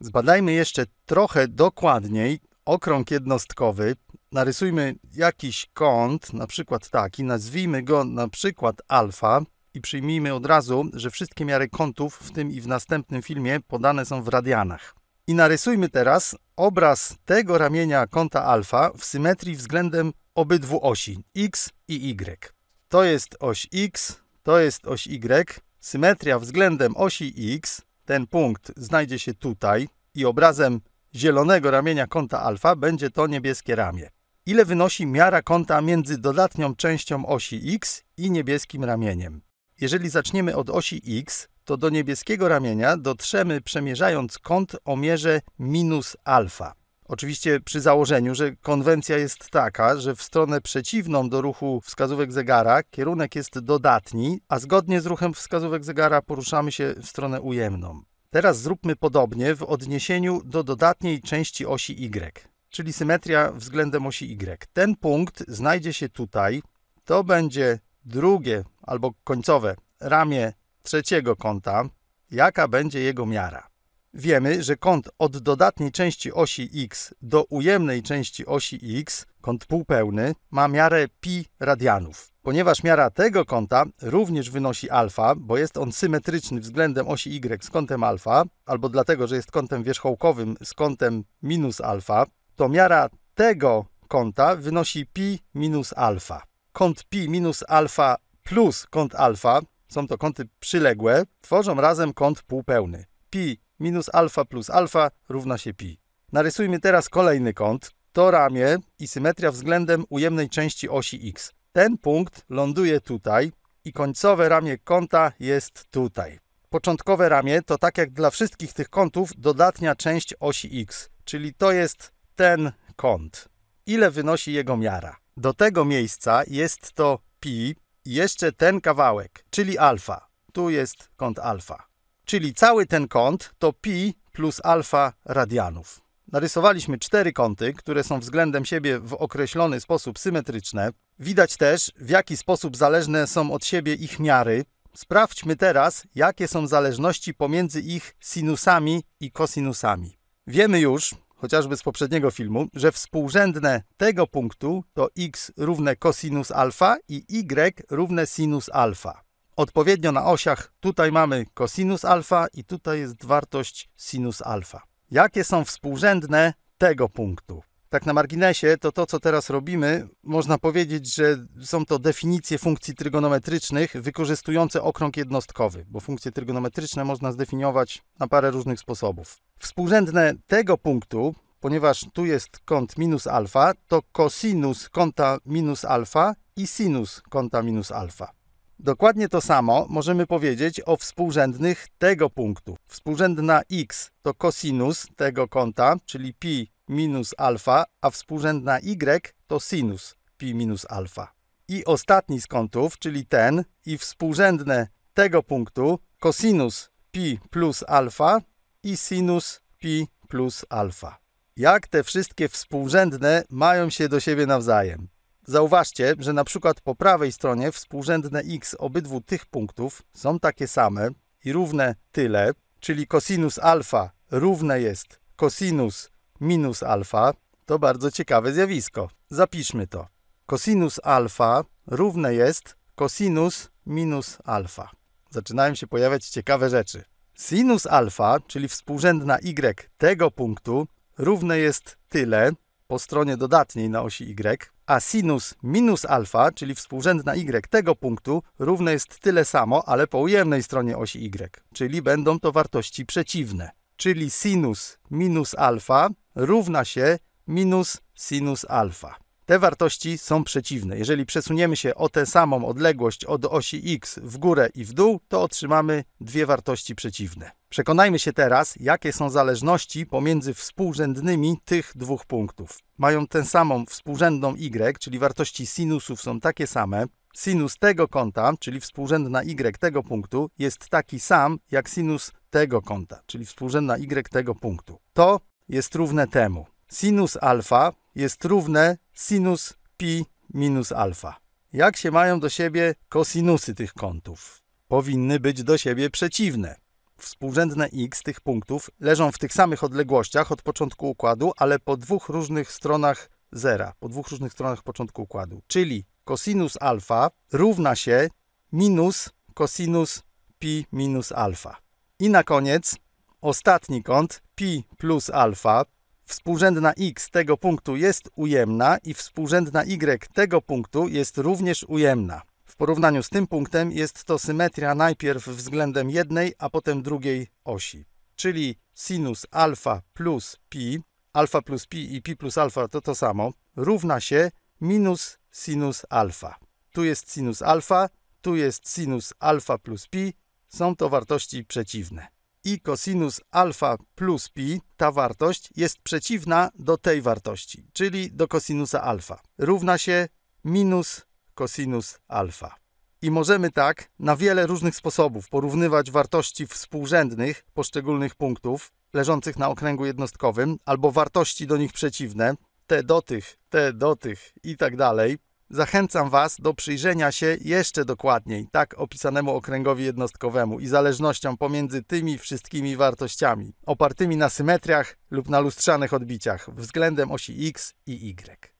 Zbadajmy jeszcze trochę dokładniej okrąg jednostkowy. Narysujmy jakiś kąt, na przykład taki, nazwijmy go na przykład alfa i przyjmijmy od razu, że wszystkie miary kątów w tym i w następnym filmie podane są w radianach. I narysujmy teraz obraz tego ramienia kąta alfa w symetrii względem obydwu osi x i y. To jest oś x, to jest oś y. Symetria względem osi x ten punkt znajdzie się tutaj i obrazem zielonego ramienia kąta alfa będzie to niebieskie ramię. Ile wynosi miara kąta między dodatnią częścią osi x i niebieskim ramieniem? Jeżeli zaczniemy od osi x, to do niebieskiego ramienia dotrzemy przemierzając kąt o mierze minus alfa. Oczywiście przy założeniu, że konwencja jest taka, że w stronę przeciwną do ruchu wskazówek zegara kierunek jest dodatni, a zgodnie z ruchem wskazówek zegara poruszamy się w stronę ujemną. Teraz zróbmy podobnie w odniesieniu do dodatniej części osi Y, czyli symetria względem osi Y. Ten punkt znajdzie się tutaj. To będzie drugie albo końcowe ramię trzeciego kąta. Jaka będzie jego miara? Wiemy, że kąt od dodatniej części osi x do ujemnej części osi x, kąt półpełny, ma miarę pi radianów. Ponieważ miara tego kąta również wynosi alfa, bo jest on symetryczny względem osi y z kątem alfa, albo dlatego, że jest kątem wierzchołkowym z kątem minus alfa, to miara tego kąta wynosi pi minus alfa. Kąt pi minus alfa plus kąt alfa, są to kąty przyległe, tworzą razem kąt półpełny. Pi minus alfa plus alfa równa się pi. Narysujmy teraz kolejny kąt. To ramię i symetria względem ujemnej części osi x. Ten punkt ląduje tutaj i końcowe ramię kąta jest tutaj. Początkowe ramię to tak jak dla wszystkich tych kątów dodatnia część osi x, czyli to jest ten kąt. Ile wynosi jego miara? Do tego miejsca jest to pi i jeszcze ten kawałek, czyli alfa. Tu jest kąt alfa. Czyli cały ten kąt to pi plus alfa radianów. Narysowaliśmy cztery kąty, które są względem siebie w określony sposób symetryczne. Widać też, w jaki sposób zależne są od siebie ich miary. Sprawdźmy teraz, jakie są zależności pomiędzy ich sinusami i kosinusami. Wiemy już, chociażby z poprzedniego filmu, że współrzędne tego punktu to x równe kosinus alfa i y równe sinus alfa odpowiednio na osiach. Tutaj mamy cosinus alfa i tutaj jest wartość sinus alfa. Jakie są współrzędne tego punktu? Tak na marginesie, to to, co teraz robimy, można powiedzieć, że są to definicje funkcji trygonometrycznych wykorzystujące okrąg jednostkowy, bo funkcje trygonometryczne można zdefiniować na parę różnych sposobów. Współrzędne tego punktu, ponieważ tu jest kąt minus alfa, to cosinus kąta minus alfa i sinus kąta minus alfa. Dokładnie to samo możemy powiedzieć o współrzędnych tego punktu. Współrzędna x to cosinus tego kąta, czyli pi minus alfa, a współrzędna y to sinus pi minus alfa. I ostatni z kątów, czyli ten i współrzędne tego punktu, cosinus pi plus alfa i sinus pi plus alfa. Jak te wszystkie współrzędne mają się do siebie nawzajem? Zauważcie, że na przykład po prawej stronie współrzędne x obydwu tych punktów są takie same i równe tyle, czyli cosinus alfa równe jest cosinus minus alfa. To bardzo ciekawe zjawisko. Zapiszmy to. cosinus alfa równe jest cosinus minus alfa. Zaczynają się pojawiać ciekawe rzeczy. Sinus alfa, czyli współrzędna y tego punktu, równe jest tyle po stronie dodatniej na osi y, a sinus minus alfa, czyli współrzędna y tego punktu, równe jest tyle samo, ale po ujemnej stronie osi y, czyli będą to wartości przeciwne. Czyli sinus minus alfa równa się minus sinus alfa. Te wartości są przeciwne. Jeżeli przesuniemy się o tę samą odległość od osi x w górę i w dół, to otrzymamy dwie wartości przeciwne. Przekonajmy się teraz, jakie są zależności pomiędzy współrzędnymi tych dwóch punktów. Mają tę samą współrzędną y, czyli wartości sinusów są takie same. Sinus tego kąta, czyli współrzędna y tego punktu, jest taki sam jak sinus tego kąta, czyli współrzędna y tego punktu. To jest równe temu. Sinus alfa jest równe sinus pi minus alfa. Jak się mają do siebie kosinusy tych kątów? Powinny być do siebie przeciwne. Współrzędne x tych punktów leżą w tych samych odległościach od początku układu, ale po dwóch różnych stronach zera, po dwóch różnych stronach początku układu. Czyli kosinus alfa równa się minus kosinus pi minus alfa. I na koniec ostatni kąt pi plus alfa współrzędna x tego punktu jest ujemna i współrzędna y tego punktu jest również ujemna. W porównaniu z tym punktem jest to symetria najpierw względem jednej, a potem drugiej osi. Czyli sinus alfa plus pi, alfa plus pi i pi plus alfa to to samo, równa się minus sinus alfa. Tu jest sinus alfa, tu jest sinus alfa plus pi, są to wartości przeciwne i cosinus alfa plus pi, ta wartość, jest przeciwna do tej wartości, czyli do cosinusa alfa. Równa się minus cosinus alfa. I możemy tak na wiele różnych sposobów porównywać wartości współrzędnych poszczególnych punktów leżących na okręgu jednostkowym albo wartości do nich przeciwne, te do tych, te do tych i tak dalej. Zachęcam Was do przyjrzenia się jeszcze dokładniej tak opisanemu okręgowi jednostkowemu i zależnościom pomiędzy tymi wszystkimi wartościami, opartymi na symetriach lub na lustrzanych odbiciach względem osi X i Y.